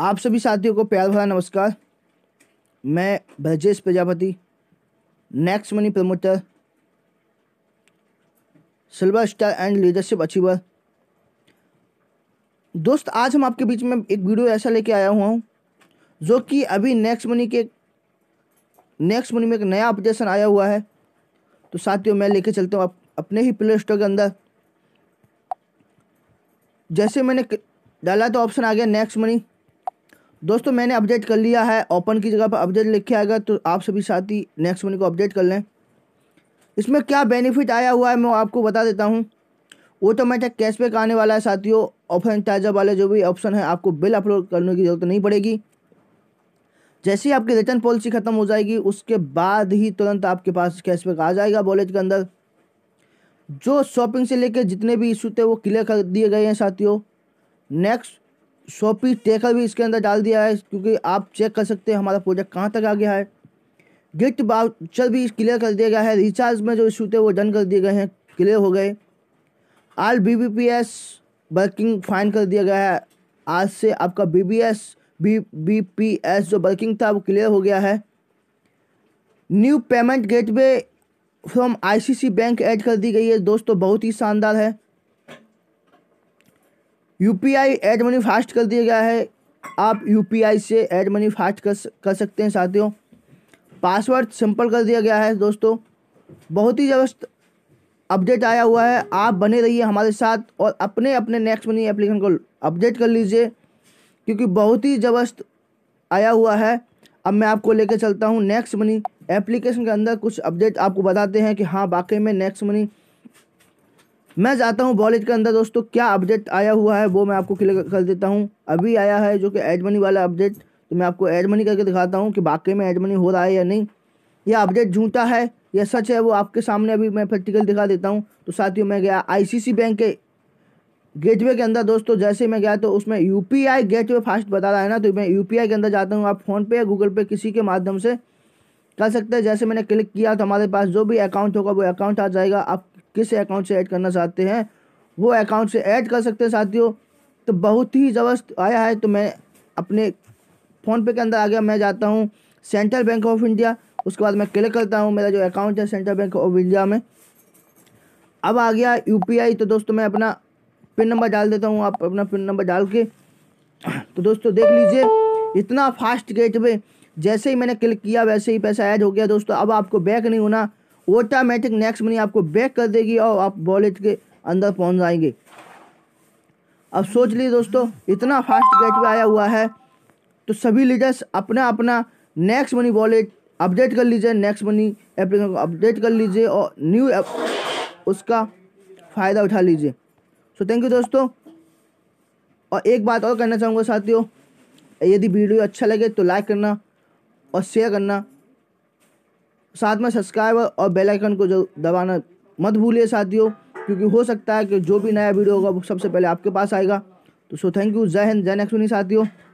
आप सभी साथियों को प्यार भरा नमस्कार मैं Brajesh Prajapati next money promoter silver star and leadership achiever दोस्त आज हम आपके बीच में एक वीडियो ऐसा लेके आया हुआ हूँ जो कि अभी नेक्स्ट मनी के नेक्स्ट मनी में एक नया अपडेशन आया हुआ है तो साथियों मैं लेके चलता हूँ आप अपने ही प्ले स्टोर के अंदर जैसे मैंने डाला तो ऑप्शन आ गया नेक्स्ट मनी दोस्तों मैंने अपडेट कर लिया है ओपन की जगह पर अपडेट लिख के आएगा तो आप सभी साथी नेक्स्ट मनी को अपडेट कर लें इसमें क्या बेनिफिट आया हुआ है मैं आपको बता देता हूँ ऑटोमेटिक तो कैशबैक आने वाला है साथियों ऑफर ताज़ा वाले जो भी ऑप्शन है आपको बिल अपलोड करने की ज़रूरत नहीं पड़ेगी जैसे ही आपकी रिटर्न पॉलिसी ख़त्म हो जाएगी उसके बाद ही तुरंत आपके पास कैशबैक आ जाएगा वॉलेट के अंदर जो शॉपिंग से लेकर जितने भी इशू थे वो क्लियर कर दिए गए हैं साथियों नेक्स्ट शॉपी टेकर भी इसके अंदर डाल दिया है क्योंकि आप चेक कर सकते हैं हमारा प्रोजेक्ट कहाँ तक आ गया है गिफ्ट बाउचर भी क्लियर कर दिया गया है रिचार्ज में जो इशू थे वो डन कर दिए गए हैं क्लियर हो गए all B B P S working fine कर दिया गया है आज से आपका B B S B B P S जो वर्किंग था वो क्लियर हो गया है new payment gateway from I C C bank add कर दी गई है दोस्तों बहुत ही शानदार है U P I add money fast कर दिया गया है आप यू पी आई से एड मनी फास्ट कर कर सकते हैं साथियों पासवर्ड सिंपल कर दिया गया है दोस्तों बहुत ही जबरदस्त अपडेट आया हुआ है आप बने रहिए हमारे साथ और अपने अपने नेक्स्ट मनी एप्लीकेशन को अपडेट कर लीजिए क्योंकि बहुत ही जबरदस्त आया हुआ है अब मैं आपको लेकर चलता हूँ नेक्स्ट मनी एप्लीकेशन के अंदर कुछ अपडेट आपको बताते हैं कि हाँ वाकई में नेक्स्ट मनी मैं जाता हूँ वॉलेट के अंदर दोस्तों क्या अपडेट आया हुआ है वो मैं आपको क्लियर कर देता हूँ अभी आया है जो कि एड मनी वाला अपडेट तो मैं आपको एड मनी करके दिखाता हूँ कि वाकई में एड मनी हो रहा है या नहीं यह अपडेट झूठा है यह सच है वो आपके सामने अभी मैं प्रैक्टिकल दिखा देता हूँ तो साथियों मैं गया आईसीसी बैंक के गेटवे के अंदर दोस्तों जैसे मैं गया तो उसमें U P I gateway fast बता रहा है ना तो मैं यू पी आई के अंदर जाता हूँ आप फ़ोनपे या गूगल पे किसी के माध्यम से कर सकते हैं जैसे मैंने क्लिक किया तो हमारे पास जो भी अकाउंट होगा वो अकाउंट आ जाएगा आप किस अकाउंट से ऐड करना चाहते हैं वो अकाउंट से ऐड कर सकते हैं साथियों तो बहुत ही ज़बरदस्त आया है तो मैं अपने फ़ोन पे के अंदर आ गया मैं जाता हूँ सेंट्रल बैंक ऑफ इंडिया उसके बाद मैं क्लिक करता हूँ मेरा जो अकाउंट है सेंट्रल बैंक ऑफ इंडिया में अब आ गया यू तो दोस्तों मैं अपना पिन नंबर डाल देता हूँ आप अपना पिन नंबर डाल के तो दोस्तों देख लीजिए इतना फास्ट गेटवे जैसे ही मैंने क्लिक किया वैसे ही पैसा ऐड हो गया दोस्तों अब आपको बैक नहीं होना ऑटोमेटिक नेक्स्ट मनी आपको बैक कर देगी और आप वॉलेट के अंदर पहुंच जाएंगे अब सोच लीजिए दोस्तों इतना फास्ट भी आया हुआ है तो सभी लीडर्स अपना अपना नेक्स्ट मनी वॉलेट अपडेट कर लीजिए नेक्स्ट मनी एप्लीकेशन को अपडेट कर लीजिए और न्यू उसका फ़ायदा उठा लीजिए सो थैंक यू दोस्तों और एक बात और करना चाहूँगा साथियों यदि वीडियो अच्छा लगे तो लाइक करना और शेयर करना साथ में सब्सक्राइब और बेल आइकन को जो दबाना मत भूलिए साथियों क्योंकि हो सकता है कि जो भी नया वीडियो होगा वो सबसे पहले आपके पास आएगा तो सो थैंक यू जय हिंद जय नेक्स्ट साथियों